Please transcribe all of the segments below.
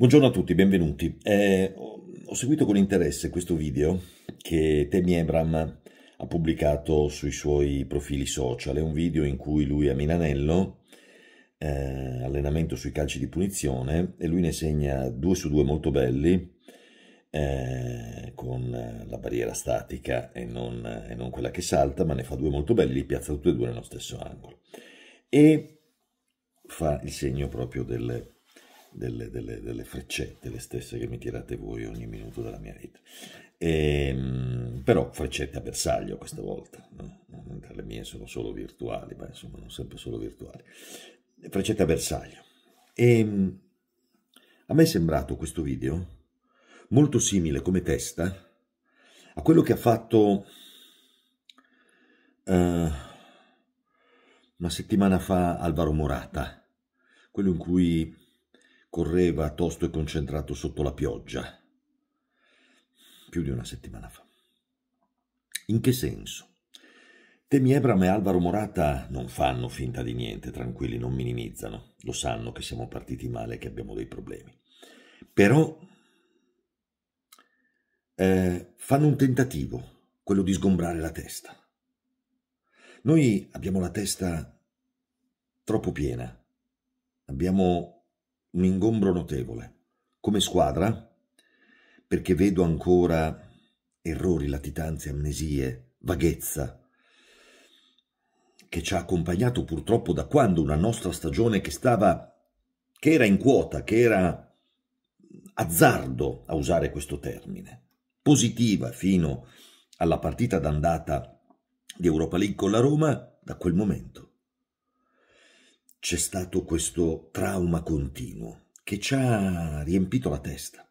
Buongiorno a tutti, benvenuti. Eh, ho seguito con interesse questo video che Temi Ebram ha pubblicato sui suoi profili social. È un video in cui lui a Milanello, eh, allenamento sui calci di punizione, e lui ne segna due su due molto belli, eh, con la barriera statica e non, e non, quella che salta, ma ne fa due molto belli, li piazza tutti e due nello stesso angolo. E fa il segno proprio del delle, delle, delle, freccette, le stesse che mi tirate voi ogni minuto della mia vita. E, ehm, però freccette a bersaglio questa volta, no? mentre le mie sono solo virtuali, ma insomma non sempre solo virtuali. Freccette a bersaglio. E, ehm, a me è sembrato questo video molto simile come testa a quello che ha fatto uh, una settimana fa Alvaro Morata, quello in cui correva tosto e concentrato sotto la pioggia, più di una settimana fa. In che senso? Temi Ebram e Alvaro Morata non fanno finta di niente, tranquilli, non minimizzano, lo sanno che siamo partiti male che abbiamo dei problemi. Però eh, fanno un tentativo, quello di sgombrare la testa. Noi abbiamo la testa troppo piena, abbiamo un ingombro notevole. Come squadra, perché vedo ancora errori, latitanze, amnesie, vaghezza, che ci ha accompagnato purtroppo da quando una nostra stagione che stava, che era in quota, che era azzardo a usare questo termine, positiva fino alla partita d'andata di Europa League con la Roma, da quel momento c'è stato questo trauma continuo che ci ha riempito la testa.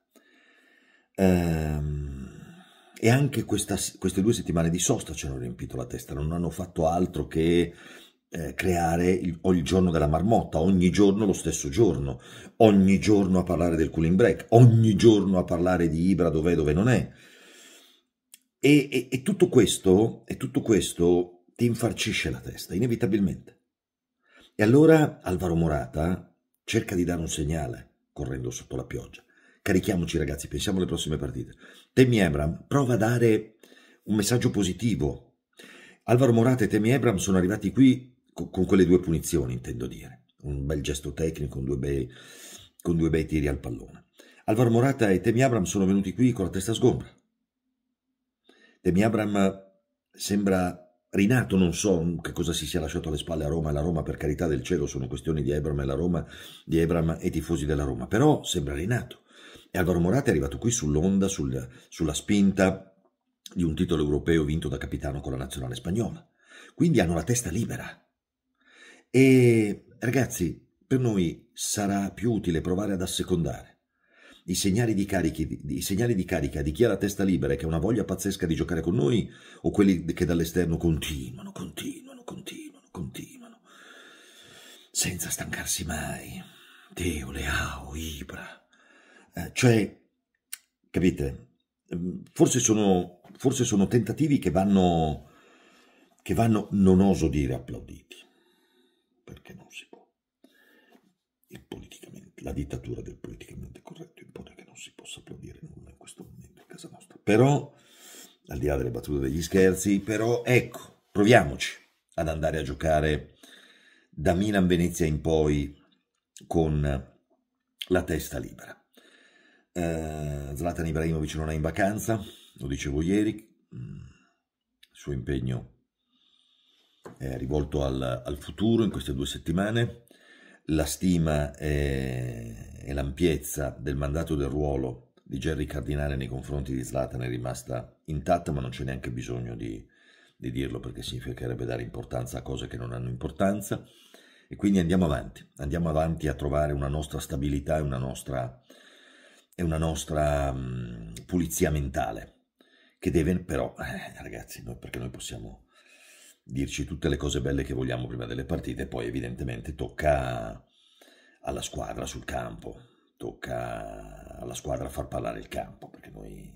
Ehm, e anche questa, queste due settimane di sosta ci hanno riempito la testa, non hanno fatto altro che eh, creare il, il, giorno della marmotta, ogni giorno lo stesso giorno, ogni giorno a parlare del cooling break, ogni giorno a parlare di Ibra dov'è, dove non è. E, e, e tutto questo, e tutto questo ti infarcisce la testa, inevitabilmente. E allora Alvaro Morata cerca di dare un segnale correndo sotto la pioggia. Carichiamoci ragazzi, pensiamo alle prossime partite. Temi Abram prova a dare un messaggio positivo. Alvaro Morata e Temi Abram sono arrivati qui con, con quelle due punizioni, intendo dire. Un bel gesto tecnico, con due bei, con due bei tiri al pallone. Alvaro Morata e Temi Abram sono venuti qui con la testa sgombra. Temi Abram sembra Rinato non so mm, che cosa si sia lasciato alle spalle a Roma, e la Roma per carità del cielo sono questioni di Ebram e la Roma, di Ebram e tifosi della Roma, però sembra rinato. E Alvaro Morata è arrivato qui sull'onda, sul, sulla spinta di un titolo europeo vinto da capitano con la nazionale spagnola. Quindi hanno la testa libera. E ragazzi, per noi sarà più utile provare ad assecondare i segnali, di carichi, i segnali di carica di chi ha la testa libera e che ha una voglia pazzesca di giocare con noi o quelli che dall'esterno continuano, continuano, continuano, continuano, senza stancarsi mai. Teo, Leao, Ibra. Eh, cioè, capite? Ehm, forse sono, forse sono tentativi che vanno, che vanno, non oso dire, applauditi, perché non si può. Il politica la dittatura del politicamente corretto impone che non si possa applaudire nulla in questo momento in casa nostra. Però, al di là delle battute degli scherzi, però ecco, proviamoci ad andare a giocare da Milan Venezia in poi con la testa libera. Eh, Zlatan Ibrahimovic non è in vacanza, lo dicevo ieri, mm, il suo impegno è rivolto al, al futuro in queste due settimane la stima e, eh, e l'ampiezza del mandato del ruolo di Gerry Cardinale nei confronti di Zlatan è rimasta intatta, ma non c'è neanche bisogno di, di dirlo perché significherebbe dare importanza a cose che non hanno importanza. E quindi andiamo avanti, andiamo avanti a trovare una nostra stabilità e una nostra, e una nostra um, pulizia mentale, che deve però, eh, ragazzi, noi, perché noi possiamo dirci tutte le cose belle che vogliamo prima delle partite, poi evidentemente tocca alla squadra sul campo, tocca alla squadra far parlare il campo, perché noi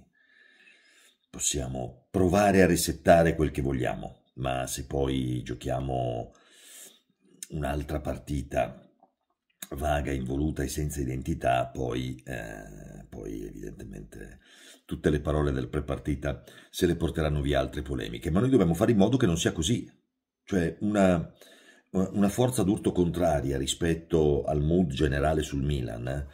possiamo provare a risettare quel che vogliamo, ma se poi giochiamo un'altra partita vaga, involuta e senza identità, poi, eh, poi evidentemente tutte le parole del prepartita se le porteranno via altre polemiche, ma noi dobbiamo fare in modo che non sia così, cioè una, una forza d'urto contraria rispetto al mood generale sul Milan.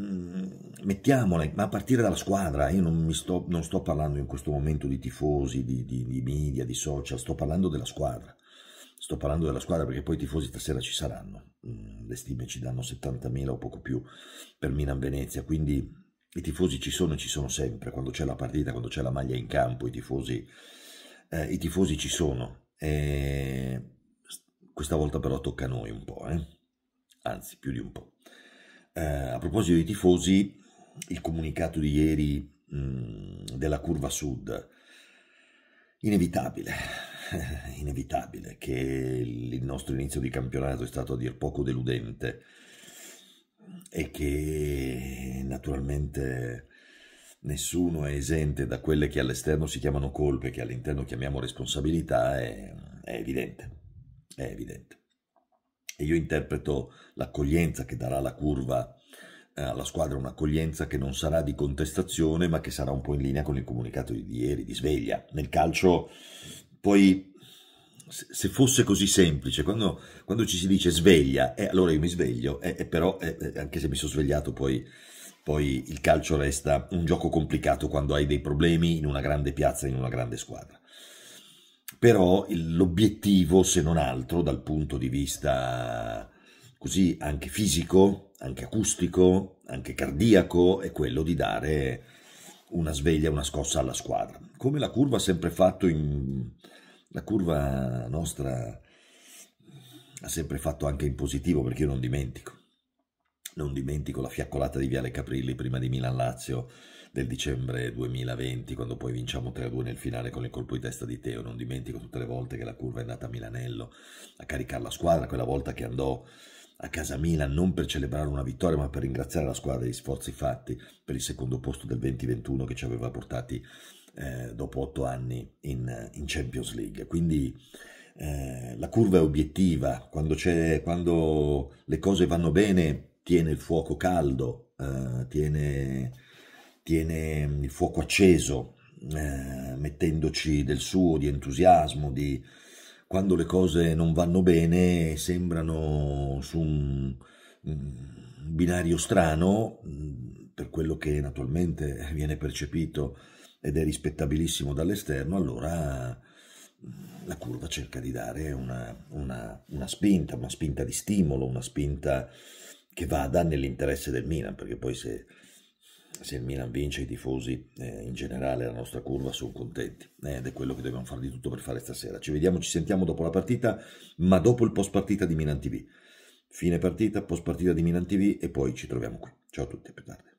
Mm, Mettiamole, ma a partire dalla squadra, io non, sto, non sto, parlando in questo momento di tifosi, di, di, di media, di social, sto parlando della squadra sto parlando della squadra perché poi i tifosi stasera ci saranno, mm le stime ci danno 70.000 o poco più per Milan-Venezia, quindi i tifosi ci sono e ci sono sempre, quando c'è la partita, quando c'è la maglia in campo, i tifosi, eh, i tifosi ci sono. E questa volta però tocca a noi un po', eh? anzi più di un po'. Eh, a proposito dei tifosi, il comunicato di ieri mh, mm, della curva sud, inevitabile, inevitabile che il nostro inizio di campionato è stato a dir poco deludente e che naturalmente nessuno è esente da quelle che all'esterno si chiamano colpe, che all'interno chiamiamo responsabilità, è, è evidente. È evidente. E io interpreto l'accoglienza che darà la curva eh, alla squadra, un'accoglienza che non sarà di contestazione, ma che sarà un po' in linea con il comunicato di ieri, di sveglia. Nel calcio poi se fosse così semplice, quando, quando, ci si dice sveglia, eh, allora io mi sveglio, eh, eh, però eh, eh, anche se mi sono svegliato poi, poi, il calcio resta un gioco complicato quando hai dei problemi in una grande piazza, in una grande squadra. Però l'obiettivo, se non altro, dal punto di vista così anche fisico, anche acustico, anche cardiaco, è quello di dare una sveglia, una scossa alla squadra. Come la curva ha sempre fatto in... la curva nostra ha sempre fatto anche in positivo perché io non dimentico. Non dimentico la fiaccolata di Viale Caprilli prima di Milan Lazio del dicembre 2020, quando poi vinciamo 3-2 nel finale con il colpo di testa di Teo. Non dimentico tutte le volte che la curva è andata a Milanello a caricare la squadra, quella volta che andò a casa Milan non per celebrare una vittoria ma per ringraziare la squadra degli sforzi fatti per il secondo posto del 2021 che ci aveva portati eh, dopo otto anni in, in Champions League. Quindi eh, la curva è obiettiva, quando, quando, le cose vanno bene tiene il fuoco caldo, eh, tiene, tiene, il fuoco acceso, eh, mettendoci del suo, di entusiasmo, di quando le cose non vanno bene sembrano su un, binario strano, mm, per quello che naturalmente viene percepito ed è rispettabilissimo dall'esterno, allora mm, la curva cerca di dare una, una, una spinta, una spinta di stimolo, una spinta che vada nell'interesse del Milan, perché poi se se il Milan vince i tifosi eh, in generale la nostra curva sono contenti eh, ed è quello che dobbiamo fare di tutto per fare stasera. Ci vediamo, ci sentiamo dopo la partita, ma dopo il post partita di Milan TV. Fine partita, post partita di Milan TV e poi ci troviamo qui. Ciao a tutti, a più tardi.